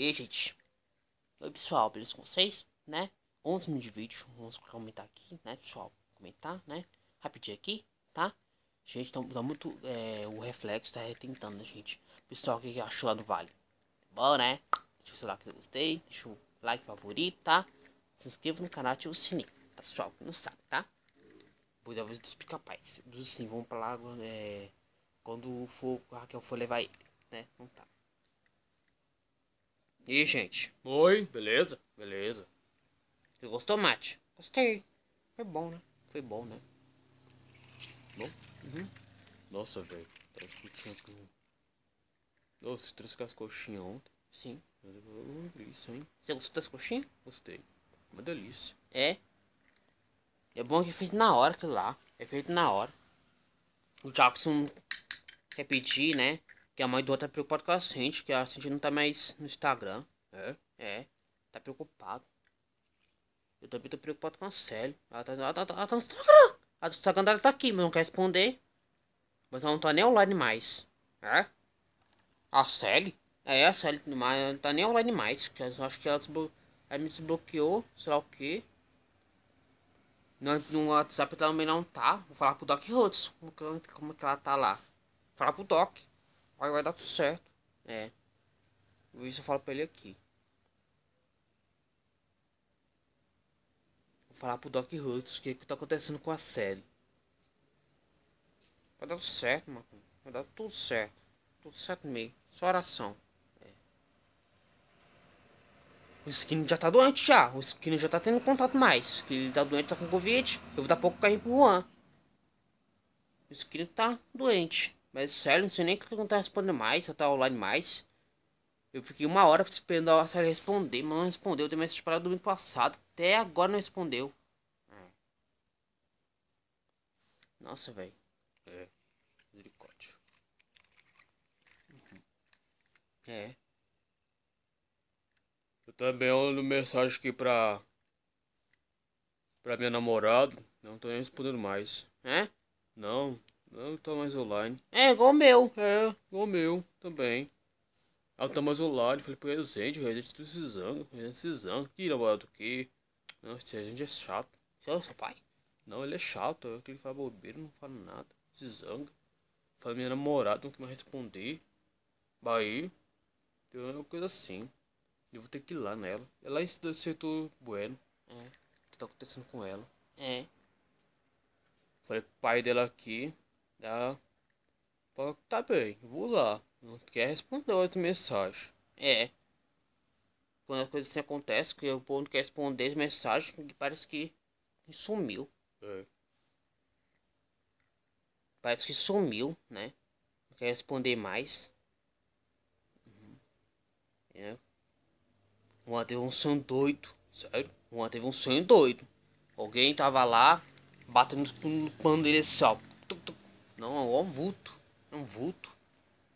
E gente, oi pessoal, beleza com vocês, né? 11 minutos de vídeo, vamos comentar aqui, né pessoal? Comentar, né? Rapidinho aqui, tá? Gente, tá, tá muito, é, o reflexo tá retentando, né, gente? Pessoal, o que, que achou lá do Vale? Bom, né? Deixa o seu like se gostei, deixa o like favorito, tá? Se inscreva no canal e ativa o sininho, tá pessoal? Que não sabe, tá? Pois é, vou explicar, pai. Sim, vamos pra lá é, quando for, a Raquel for levar ele, né? Não tá. E gente? Oi, beleza? Beleza. Você gostou, Mate? Gostei. Foi bom, né? Foi bom, né? Bom? Uhum. Nossa, velho. Parece que tinha tudo. Nossa, você trouxe as coxinhas ontem? Sim. Uma delícia, hein? Você gostou das coxinhas? Gostei. Uma delícia. É? É bom que é feito na hora que lá. É feito na hora. O Jackson repetir, né? Que a mãe do outro tá preocupada com a gente, que a gente não tá mais no Instagram. É? É. Tá preocupado. Eu também tô preocupado com a Célia. Ela tá, ela, tá, ela tá no Instagram. A do Instagram dela tá aqui, mas não quer responder. Mas ela não tá nem online mais. É? A Célia? É, a Célia mas não tá nem online mais. Que eu acho que ela, desblo... ela me desbloqueou, sei lá o que. No, no WhatsApp também não tá. Vou falar pro Doc Rhodes como, como que ela tá lá. Vou falar pro Doc vai dar tudo certo. É. Isso eu falo pra ele aqui. Vou falar pro Doc Hutz o que, que tá acontecendo com a série. Vai dar tudo certo, mano. Vai dar tudo certo. Tudo certo mesmo. Só oração. É. O skin já tá doente já. O skin já tá tendo contato mais. Que ele tá doente, tá com Covid. Eu vou dar pouco cair pro Juan. O skin tá doente. Mas sério, não sei nem o que não tá respondendo mais, só tá online mais. Eu fiquei uma hora esperando a série responder, mas não respondeu. Eu tenho mensagem para domingo passado, até agora não respondeu. É. Nossa, velho. É. Misericórdia. Uhum. É. Eu também olho mensagem aqui pra. pra minha namorada. Não tô nem respondendo mais. É? Não. Não tá mais online. É, igual o meu. É, igual o meu também. Ela ah, tá mais online. Falei, presente, é a gente tá precisando, a gente tá precisando. Que namorado que. Não, esse a gente é chato. é o seu pai? Não, ele é chato. É que ele fala bobeira, não fala nada. Se Fala minha namorada, não quer mais responder. Bahia. Tem uma coisa assim. Eu vou ter que ir lá nela. É ela acertou Bueno. É. O que tá acontecendo com ela? É. Falei pro pai dela aqui. Da... Fala que tá bem, vou lá. Não quer responder outra mensagem. É. Quando as coisas assim acontecem, que o povo não quer responder mensagem, parece que sumiu. É. Parece que sumiu, né? Não quer responder mais. Uhum. É. Uma teve um sonho doido, sério? Uma teve um sonho doido. Alguém tava lá, batendo no pano dele assim, ó. Não, é um vulto. É um vulto.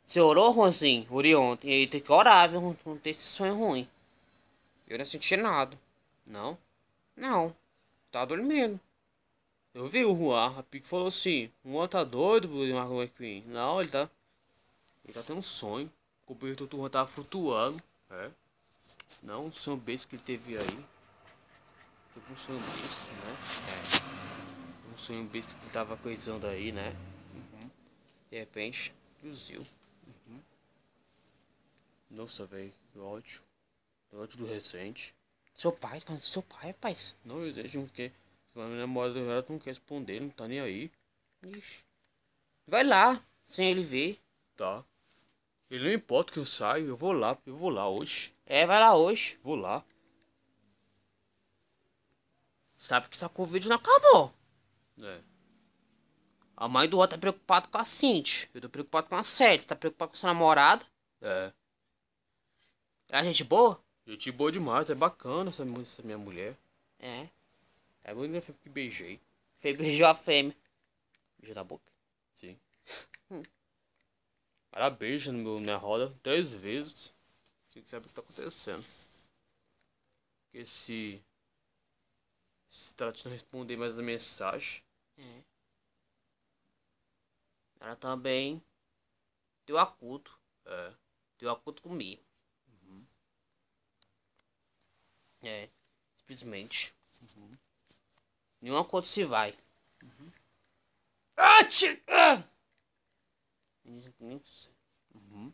Você orou, Ronzinho? Ori ontem. E aí tem que orar, viu? Não tem esse sonho ruim. Eu não senti nada. Não? Não. Tá dormindo. Eu vi o Juan. A Pico falou assim: Juan tá doido, Marco McQueen. Não, ele tá. Ele tá tendo um sonho. O cobertor do Juan tava flutuando. É? Não, um sonho besta que ele teve aí. Teve um sonho besta, né? É. Um sonho besta que ele tava coisando aí, né? De repente, fuzil. Uhum. Nossa, velho, que ódio. Que ódio do recente. Seu pai, mas seu pai, pai. Não um que. A namorada do não quer responder, não tá nem aí. Ixi. Vai lá, sem ele ver. Tá. Ele não importa que eu saio, eu vou lá, eu vou lá hoje. É, vai lá hoje. Vou lá. Sabe que essa Covid não acabou. É. A mãe do Juan tá preocupada com a Cindy. Eu tô preocupado com a Sérgio. Tá preocupado com a sua namorada? É. é gente boa? Gente boa demais. É bacana essa, essa minha mulher. É. É a minha que beijei. Fez beijou a fêmea. Beijou na boca? Sim. Hum. Ela beija no meu, minha roda três vezes. Você que sabe o que tá acontecendo. Porque Se se tá de não responder mais a mensagem. É. Ela também deu acuto. É. Deu acuto comigo. Uhum. É. Simplesmente. Uhum. Nenhum acordo se vai. Uhum. Ah, tia! ah! Nem, uhum.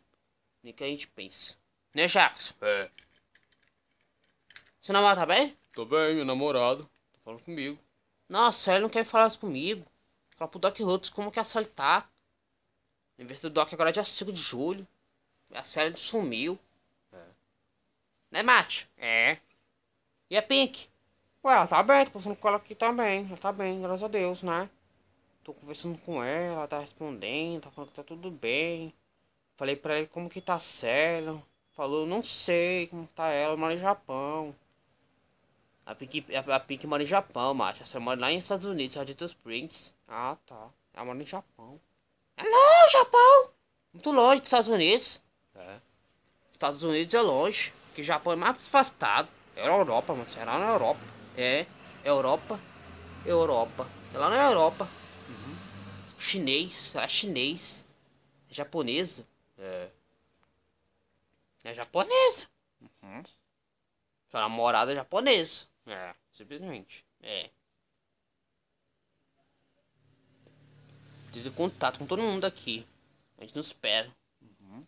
nem que a gente pensa. Né, Jackson? É. Seu namorado tá bem? Tô bem, meu namorado. Tá falando comigo. Nossa, ele não quer falar comigo. Fala pro Doc Rhodes como que é a Sally tá em vez do Doc agora é dia 5 de julho. A série sumiu. É. Né, Mate? É. E a Pink? Ué, ela tá bem, tô conversando com ela aqui também. Ela tá bem, graças a Deus, né? Tô conversando com ela, ela tá respondendo, tá falando que tá tudo bem. Falei pra ele como que tá a série. Falou, não sei como tá ela, mora no Japão. A Pink, a, a Pink mora no Japão, mate Ela mora lá nos Estados Unidos, ela é de prints Ah, tá. Ela mora no Japão. É longe, Japão. Muito longe dos Estados Unidos. É. Estados Unidos é longe. Que Japão é mais afastado. É na Europa, mano. Será na Europa. É. Europa. Europa. É lá na Europa. Uhum. Chinês. Será chinês. É japonesa. É. É japonesa. Uhum. Sua namorada é japonesa. É. Simplesmente. É. ter contato com todo mundo aqui. A gente não espera. Uhum.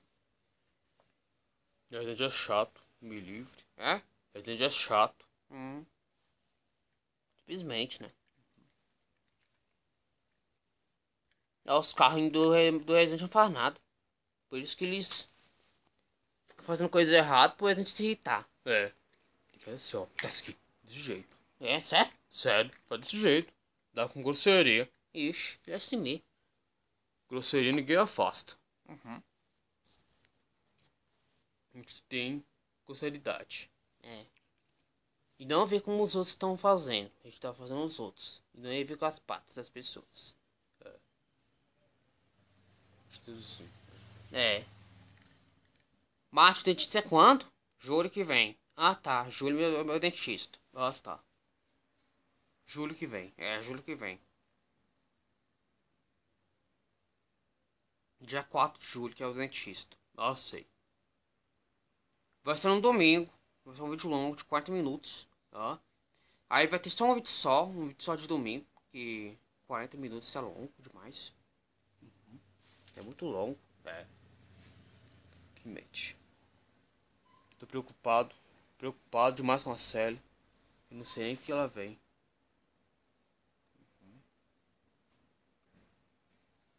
Resident é chato, me livre. é o Resident é chato. Hum. Simplesmente, né? Os carros do, do Resident não faz nada. Por isso que eles ficam fazendo coisa errada pro Resident se irritar. É. Fica é assim, ó. Desce tá aqui. Desse jeito. É, sério? Sério, faz desse jeito. Dá com grosseria. Ixi, é assim mesmo. Grosseria ninguém afasta. Uhum. A gente tem grosseridade. É. E não ver como os outros estão fazendo. A gente tá fazendo os outros. E não é ver com as patas das pessoas. É. é. Marte, o dentista é quando? Julho que vem. Ah tá, julho é meu, meu dentista. Ah tá. Julho que vem. É, julho que vem. dia 4 de julho, que é o dentista. Ah, sei. Vai ser no domingo. Vai ser um vídeo longo, de 40 minutos. Tá? Aí vai ter só um vídeo só, um vídeo só de domingo, porque 40 minutos é longo demais. Uhum. É muito longo. É. Realmente. Tô preocupado. Preocupado demais com a série. não sei nem que ela vem.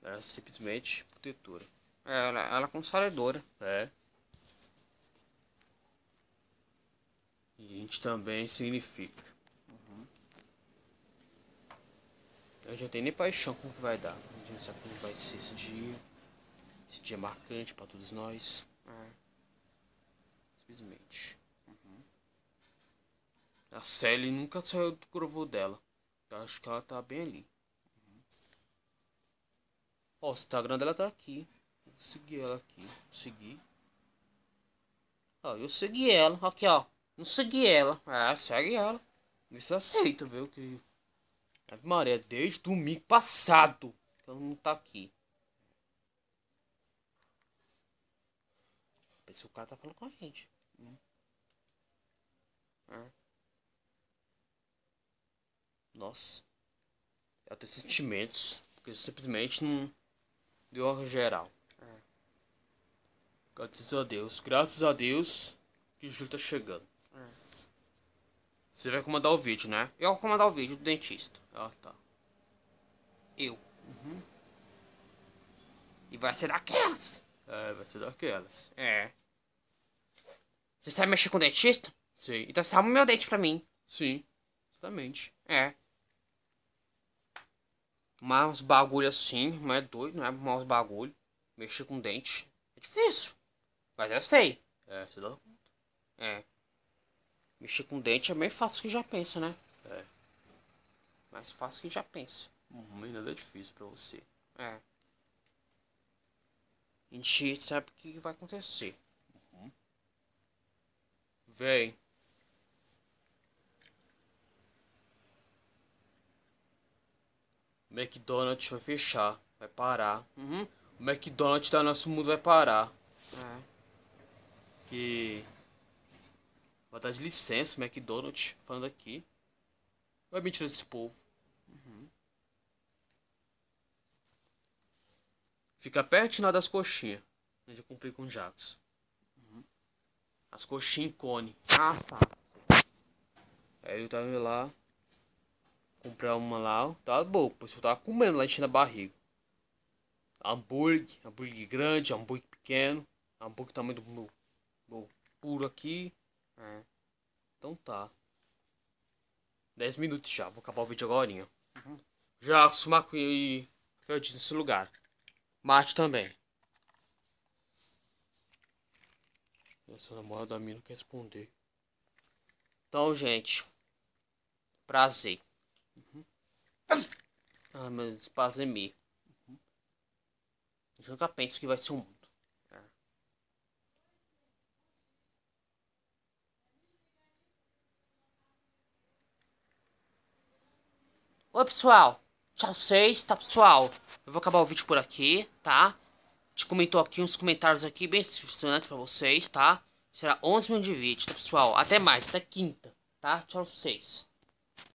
ela simplesmente protetora. É, ela, ela é consoladora, é. E a gente também significa. Uhum. Eu já tenho nem paixão com o que vai dar. A gente não sabe como vai ser esse dia. Esse dia é marcante para todos nós. É. Simplesmente. Uhum. A Sally nunca saiu do gravou dela. Eu acho que ela tá bem ali. Ó, o Instagram dela tá aqui. Vou seguir ela aqui. Seguir. Ó, eu segui ela. Aqui, ó. Não segui ela. Ah, segue ela. Isso aceita, viu? Que. Ave Maria, desde domingo passado. Que ela não tá aqui. Pensa o cara tá falando com a gente. Né? Ah. Nossa. Ela é tem sentimentos. Porque simplesmente não de honra geral. É. Graças a Deus, graças a Deus que o Júlio tá chegando. É. Você vai comandar o vídeo, né? Eu vou comandar o vídeo do dentista. Ah, tá. Eu. Uhum. E vai ser daquelas. É, vai ser daquelas. É. Você sabe mexer com dentista? Sim. Então salva o meu dente pra mim. Sim, exatamente. É. Mas bagulho assim, não é doido, não é maus bagulho. Mexer com dente é difícil. Mas eu sei. É, você dá conta. É. Mexer com dente é bem fácil que já pensa, né? É. Mais fácil que já pensa. Ruim uhum, nada é difícil pra você. É. A gente sabe o que vai acontecer. Uhum. Vem. O McDonald's vai fechar, vai parar. Uhum. O McDonald's da nosso mundo vai parar. É. Que. Vai dar de licença o McDonald's, falando aqui. Vai é mentir esse povo. Uhum. Fica perto das coxinhas. Eu já cumpri com Jatos. Uhum. As coxinhas em cone. Ah, tá. Aí eu tava lá comprar uma lá. Tá bom, pois eu tava comendo lá enchendo a barriga. Hambúrguer, hambúrguer grande, hambúrguer pequeno, hambúrguer tamanho do meu, meu puro aqui. É. Então tá. 10 minutos já, vou acabar o vídeo agora. Uhum. Já acostumar com e Rafael Dias nesse lugar. Mate também. Essa namorada da mina quer responder. Então, gente. Prazer. Ah, meu Deus, Pazemir. Uhum. Eu nunca penso que vai ser um mundo. É. Oi, pessoal. Tchau, vocês, tá, pessoal? Eu vou acabar o vídeo por aqui, tá? A gente comentou aqui uns comentários aqui bem suficientes pra vocês, tá? Será 11 minutos de vídeo, tá, pessoal? Até mais, até quinta, tá? Tchau, vocês.